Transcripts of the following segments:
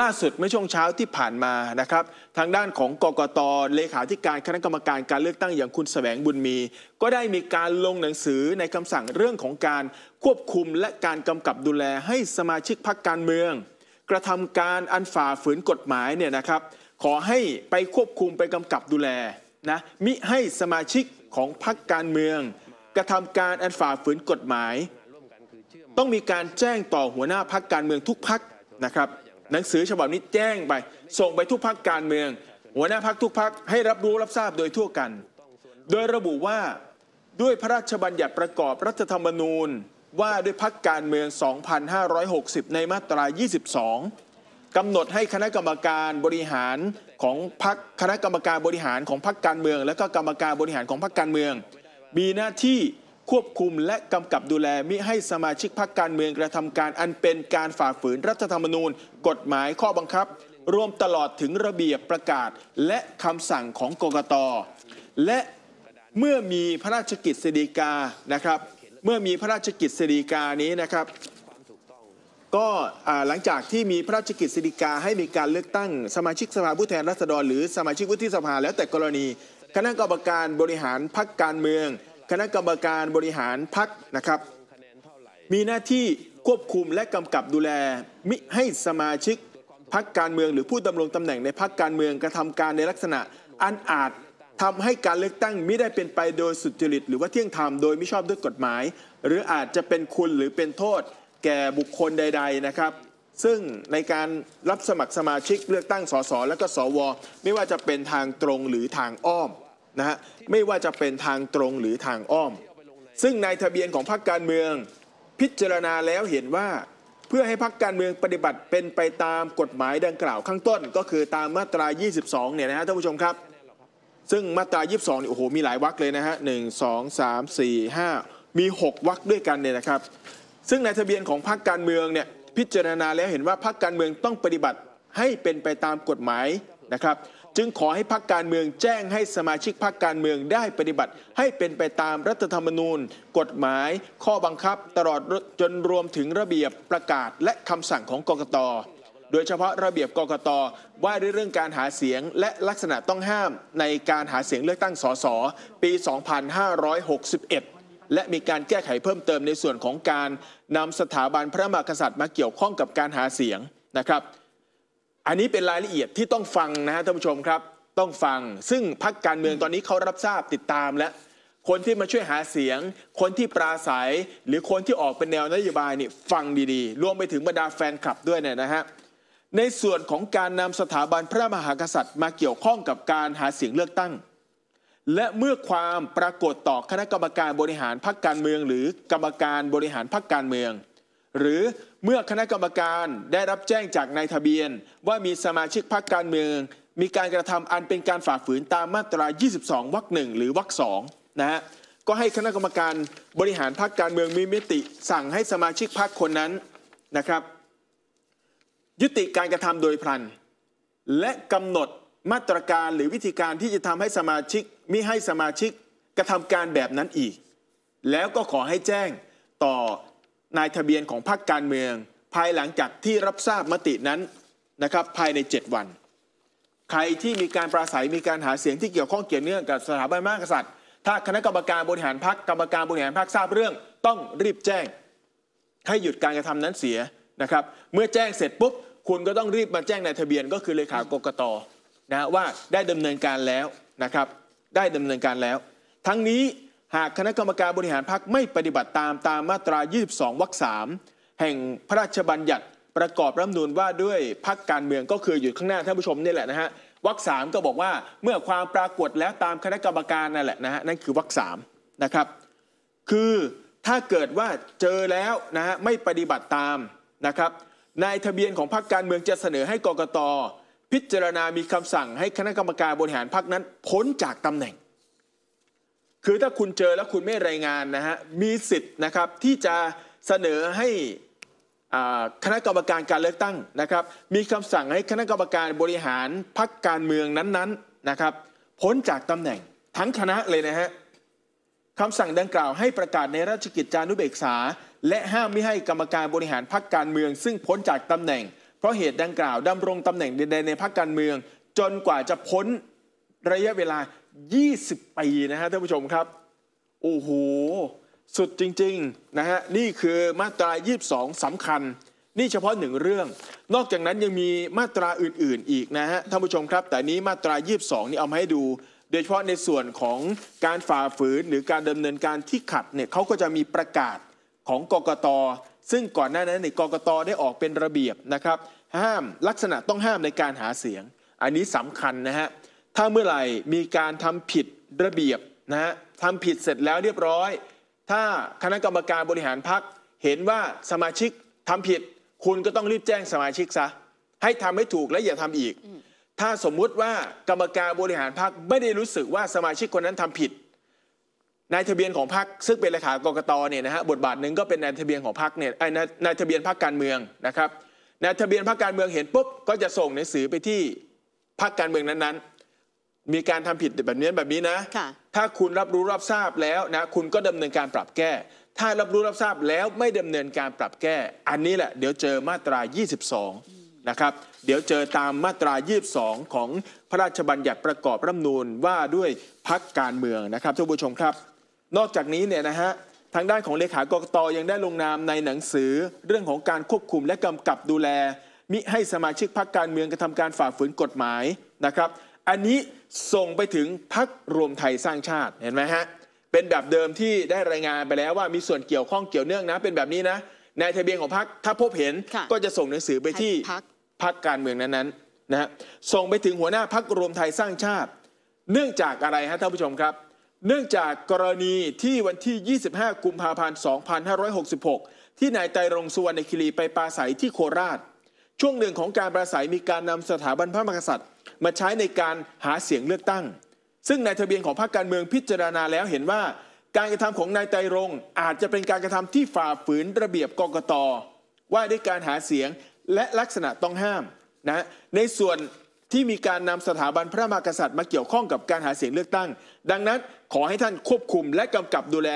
ล่าสุดเมื่อช่วงเช้าที่ผ่านมานะครับ ทางด้านของกกตเลขาธิการคณะกรรมการการเลือกตั้งอย่างคุณสแสวงบุญมี ก็ได้มีการลงหนังสือในคำสั่งเรื่องของการควบคุมและการกำกับดูแลให้สมาชิกพรรคการเมือง กระทำการอันฝ่าฝืนกฎหมายเนี่ยนะครับ ขอให้ไปควบคุมไปกำกับดูแลนะมิให้สมาชิกของพรรคการเมือง กระทำการอันฝ่าฝืนกฎหมาย ต้องมีการแจ้งต่อหัวหน้าพรรคการเมืองทุกพรรคนะครับหนังสือฉบับนี้แจ้งไป ส่งไปทุกพักการเมือง หัวหน้าพักทุกพักให้รับรู้รับทราบโดยทั่วกัน โดยระบุว่าด้วยพระราชบัญญัติประกอบรัฐธรรมนูญว่าด้วยพักการเมือง 2,560 ในมาตรา 22กำหนดให้คณะกรรมการบริหารของพักคณะกรรมการบริหารของพักการเมืองและก็กรรมการบริหารของพักการเมือง มีหน้าที่ควบคุมและกำกับดูแลมิให้สมาชิกพรรคการเมือง กระทำการอันเป็นการฝ่าฝืนรัฐธรรมนูญ กฎหมาย ข้อบังคับ รวมตลอดถึงระเบียบประกาศและคำสั่งของกกต และเมื่อมีพระราชกิจสฎีกานะครับ เมื่อมีพระราชกิจสฎีกานี้นะครับ ก็หลังจากที่มีพระราชกิจสฎีกา ให้มีการเลือกตั้งสมาชิกสภาผู้แทนราษฎร หรือสมาชิกวุฒิสภาแล้วแต่กรณีคณะกรรมการบริหารพรรคการเมืองคณะกรรมการบริหารพักนะครับ มีหน้าที่ควบคุมและกำกับดูแลมิให้สมาชิกพักการเมืองหรือผู้ดำรงตำแหน่งในพักการเมืองกระทำการในลักษณะอันอาจทำให้การเลือกตั้งไม่ได้เป็นไปโดยสุจริต หรือว่าเที่ยงธรรมโดยไม่ชอบด้วยกฎหมาย หรืออาจจะเป็นคุณหรือเป็นโทษแก่บุคคลใด ๆนะครับ ซึ่งในการรับสมัครสมาชิกเลือกตั้งสสและก็สว ไม่ว่าจะเป็นทางตรงหรือทางอ้อมนะฮะไม่ว่าจะเป็นทางตรงหรือทางอ้อม ซึ่งในทะเบียนของพรรคการเมืองพิจารณาแล้วเห็นว่าเพื่อให้พรรคการเมืองปฏิบัติเป็นไปตามกฎหมายดังกล่าวข้างต้นก็คือตามมาตรา22เนี่ยนะฮะท่านผู้ชมครับ ซึ่งมาตรา22เนี่ยโอ้โหมีหลายวรรคเลยนะฮะหนึ่งสองสามสี่ห้ามี 6วรรคด้วยกันเนี่ยนะครับ ซึ่งในทะเบียนของพรรคการเมืองเนี่ยพิจารณาแล้วเห็นว่าพรรคการเมืองต้องปฏิบัติให้เป็นไปตามกฎหมายนะครับจึงขอให้พักการเมืองแจ้งให้สมาชิกพักการเมืองได้ปฏิบัติให้เป็นไปตามรัฐธรรมนูญ กฎหมาย ข้อบังคับตลอดจนรวมถึงระเบียบประกาศและคำสั่งของกกต โดยเฉพาะระเบียบกกตว่าด้วยเรื่องการหาเสียงและลักษณะต้องห้ามในการหาเสียงเลือกตั้งสสปี 2561 และมีการแก้ไขเพิ่มเติมในส่วนของการนำสถาบันพระมหากษัตริย์มาเกี่ยวข้องกับการหาเสียงนะครับอันนี้เป็นรายละเอียดที่ต้องฟังนะฮะท่านผู้ชมครับ ต้องฟัง ซึ่งพักการเมืองตอนนี้เขารับทราบติดตามและคนที่มาช่วยหาเสียง คนที่ปราศัยหรือคนที่ออกเป็นแนวนโยบายนี่ฟังดีๆรวมไปถึงบรรดาแฟนคลับด้วยเนี่ยนะฮะในส่วนของการนำสถาบันพระมหากษัตริย์ มาเกี่ยวข้องกับการหาเสียงเลือกตั้ง และเมื่อความปรากฏต่อคณะกรรมการบริหารพรรคการเมือง หรือกรรมการบริหารพรรคการเมืองหรือเมื่อคณะกรรมการได้รับแจ้งจากนายทะเบียน ว่ามีสมาชิกพรรคการเมือง มีการกระทำอันเป็นการฝ่าฝืนตามมาตรา22วรรคหนึ่งหรือวรรคสองนะฮะก็ให้คณะกรรมการบริหารพรรคการเมืองมีมิติสั่งให้สมาชิกพรรคคนนั้นนะครับ ยุติการกระทำโดยพลันและกำหนดมาตรการหรือวิธีการที่จะทำให้สมาชิกมิให้สมาชิกกระทำการแบบนั้นอีก แล้วก็ขอให้แจ้งต่อนายทะเบียนของพรรคการเมืองภายหลังจากที่รับทราบมตินั้นนะครับภายใน7วัน ใครที่มีการปราศัยมีการหาเสียงที่เกี่ยวข้องเกี่ยวเนื่องกับสถาบันมากษัตริย์ถ้าคณะกรรมการบริหารพรรคกรรมการบริหารพรรคทราบเรื่องต้องรีบแจ้ง ให้หยุดการกระทำนั้นเสียนะครับเมื่อแจ้งเสร็จปุ๊บคุณก็ต้องรีบมาแจ้งนายทะเบียน ก็คือเลขากรกตนะว่าได้ดำเนินการแล้วนะครับได้ดำเนินการแล้ว ทั้งนี้หากคณะกรรมการบริหารพักไม่ปฏิบัติตามตามมาตรา22วรรคสามแห่งพระราชบัญญัติประกอบรัฐมนูลว่าด้วยพักการเมืองก็คืออยู่ข้างหน้าท่านผู้ชมนี่แหละนะฮะวรรคสามก็บอกว่าเมื่อความปรากฏแล้วตามคณะกรรมการนั่นแหละนะฮะนั่นคือวรรคสามนะครับคือถ้าเกิดว่าเจอแล้วนะฮะไม่ปฏิบัติตามนะครับนายทะเบียนของพรรคการเมืองจะเสนอให้กกต พิจารณามีคำสั่ง ให้คณะกรรมการบริหารพรรคนั้นพ้นจากตำแหน่งคือถ้าคุณเจอแล้วคุณไม่รายงานนะฮะมีสิทธิ์นะครับที่จะเสนอให้คณะกรรมการการเลือกตั้งนะครับ มีคำสั่งให้คณะกรรมการบริหารพักการเมืองนั้นๆนะครับพ้นจากตำแหน่ง ทั้งคณะเลยนะฮะคำสั่งดังกล่าวให้ประกาศในราชกิจจานุเบกษา และห้ามไม่ให้กรรมการบริหารพักการเมือง ซึ่งพ้นจากตำแหน่งเพราะเหตุดังกล่าวดำรงตำแหน่งใดๆในพักการเมือง จนกว่าจะพ้นระยะเวลา20ปีนะฮะท่านผู้ชมครับโอ้โหสุดจริงๆนะฮะนี่คือมาตรา22สำคัญ นี่เฉพาะหนึ่งเรื่อง นอกจากนั้นยังมีมาตราอื่นๆอีกนะฮะท่านผู้ชมครับ แต่นี้มาตรา22นี่เอามาให้ดู โดยเฉพาะในส่วนของการฝ่าฝืนหรือการดำเนินการที่ขัดเนี่ยเขาก็จะมีประกาศของกกตซึ่งก่อนหน้านั้นในกกตได้ออกเป็นระเบียบนะครับ ห้ามลักษณะต้องห้ามในการหาเสียง อันนี้สำคัญนะฮะถ้าเมื่อไหร่มีการทำผิดระเบียบนะฮะทำผิดเสร็จแล้วเรียบร้อย ถ้าคณะกรรมการบริหารพักเห็นว่าสมาชิกทำผิดคุณก็ต้องรีบแจ้งสมาชิกซะให้ทำให้ถูกและอย่าทำอีก ถ้าสมมุติว่ากรรมการบริหารพักไม่ได้รู้สึกว่าสมาชิกคนนั้นทำผิดนายทะเบียนของพักซึ่งเป็นเลขากรกตเนี่ยนะฮะบทบาทหนึ่งก็เป็นนายทะเบียนของพักเนี่ยนายทะเบียนพักการเมืองนะครับนายทะเบียนพักการเมืองเห็นปุ๊บก็จะส่งหนังสือไปที่พักการเมืองนั้นๆมีการทำผิดแบบนี้แบบนี้นะถ้าคุณรับรู้รับทราบแล้วนะคุณก็ดำเนินการปรับแก้ ถ้ารับรู้รับทราบแล้วไม่ดำเนินการปรับแก้ อันนี้แหละเดี๋ยวเจอมาตรา22นะครับ เดี๋ยวเจอตามมาตรา 22 ของพระราชบัญญัติประกอบรัฐนูลว่าด้วยพักการเมืองนะครับท่านผู้ชมครับ นอกจากนี้เนี่ยนะฮะทางด้านของเลขากรกตยังได้ลงนามในหนังสือเรื่องของการควบคุมและกำกับดูแลมิให้สมาชิกพักการเมืองกระทำการฝ่าฝืนกฎหมายนะครับอันนี้ส่งไปถึงพักรวมไทยสร้างชาติเห็นไหมฮะ เป็นแบบเดิมที่ได้รายงานไปแล้วว่ามีส่วนเกี่ยวข้องเกี่ยวเนื่องนะเป็นแบบนี้นะนายทะเบียนของพักถ้าพบเห็นก็จะส่งหนังสือไปที่พักการเมืองนั้นๆนะฮะส่งไปถึงหัวหน้าพักรวมไทยสร้างชาติ เนื่องจากอะไรฮะท่านผู้ชมครับ เนื่องจากกรณีที่วันที่ 25 กุมภาพันธ์ 2566 ที่นายไตรรงสุวรรณคิรีไปปราศัยที่โคราช ช่วงหนึ่งของการปราศัยมีการนำสถาบันพระมหากษัตริย์มาใช้ในการหาเสียงเลือกตั้ง ซึ่งนายทะเบียนของพรรคการเมืองพิจารณาแล้วเห็นว่าการกระทำของนายไตรงอาจจะเป็นการกระทำที่ฝ่าฝืนระเบียบกกตว่าด้วยการหาเสียงและลักษณะต้องห้ามนะในส่วนที่มีการนำสถาบันพระมหากษัตริย์มาเกี่ยวข้องกับการหาเสียงเลือกตั้ง ดังนั้นขอให้ท่านควบคุมและกำกับดูแล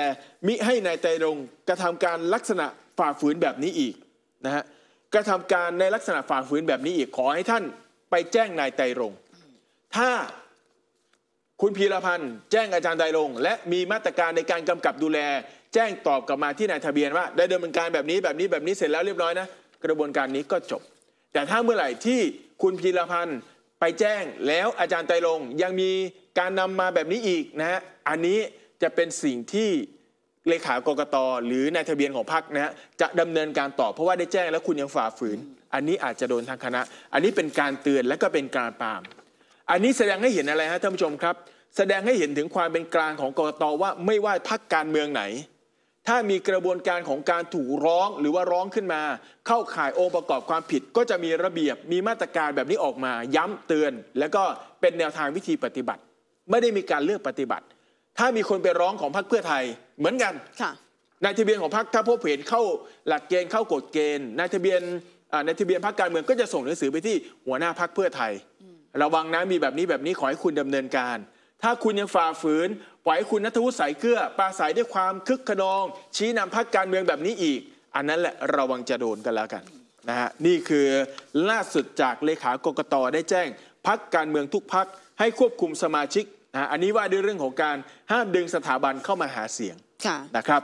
มิให้ในายไตรงกระทำการลักษณะฝ่าฝืนแบบนี้อีกนะฮะกระทำการในลักษณะฝ่าฝืนแบบนี้อีก ขอให้ท่านไปแจ้งนายไตรงถ้าคุณพีรพันธ์แจ้งอาจารย์ไตรงและมีมาตรการในการกำกับดูแล แจ้งตอบกลับมาที่นายทะเบียนว่าได้ดำเนินการแบบนี้แบบนี้แบบนี้เสร็จแล้วเรียบร้อยนะกระบวนการนี้ก็จบ แต่ถ้าเมื่อไหร่ที่คุณพีรพันธ์ไปแจ้งแล้วอาจารย์ไตรงยังมีการนำมาแบบนี้อีกนะฮะอันนี้จะเป็นสิ่งที่เลขากรกต หรือนายทะเบียนของพรรคนะฮะจะดำเนินการต่อเพราะว่าได้แจ้งแล้วคุณยังฝ่าฝืนอันนี้อาจจะโดนทางคณะ อันนี้เป็นการเตือนและก็เป็นการปาม อันนี้แสดงให้เห็นอะไรฮะท่านผู้ชมครับ แสดงให้เห็นถึงความเป็นกลางของกรกตว่าไม่ว่าพักการเมืองไหน ถ้ามีกระบวนการของการถูกร้องหรือว่าร้องขึ้นมา เข้าข่ายองค์ประกอบความผิด ก็จะมีระเบียบ มีมาตรการแบบนี้ออกมา ย้ำเตือน แล้วก็เป็นแนวทางวิธีปฏิบัติ ไม่ได้มีการเลือกปฏิบัติ ถ้ามีคนไปร้องของพรรคเพื่อไทย เหมือนกันนายทะเบียนของพรรคถ้าพบเห็นเข้า หลักเกณฑ์เข้ากฎเกณฑ์นายทะเบียนในทะเบียนพรรคการเมืองก็จะส่งหนังสือไปที่หัวหน้าพักเพื่อไทย ระวังนะมีแบบนี้แบบนี้ขอให้คุณดำเนินการ ถ้าคุณยังฝ่าฝืนปล่อยหคุณนัทวุฒิสายเกลือปราศัยด้วยความคึกขนอง ชี้นำพักการเมืองแบบนี้อีก อันนั้นแหละระวังจะโดนกันแล้วกันนะฮะนี่คือล่าสุดจากเลขากกตได้แจ้งพักการเมืองทุกพักให้ควบคุมสมาชิกนะอันนี้ว่าด้วยเรื่องของการห้ามดึงสถาบันเข้ามาหาเสียงนะครับ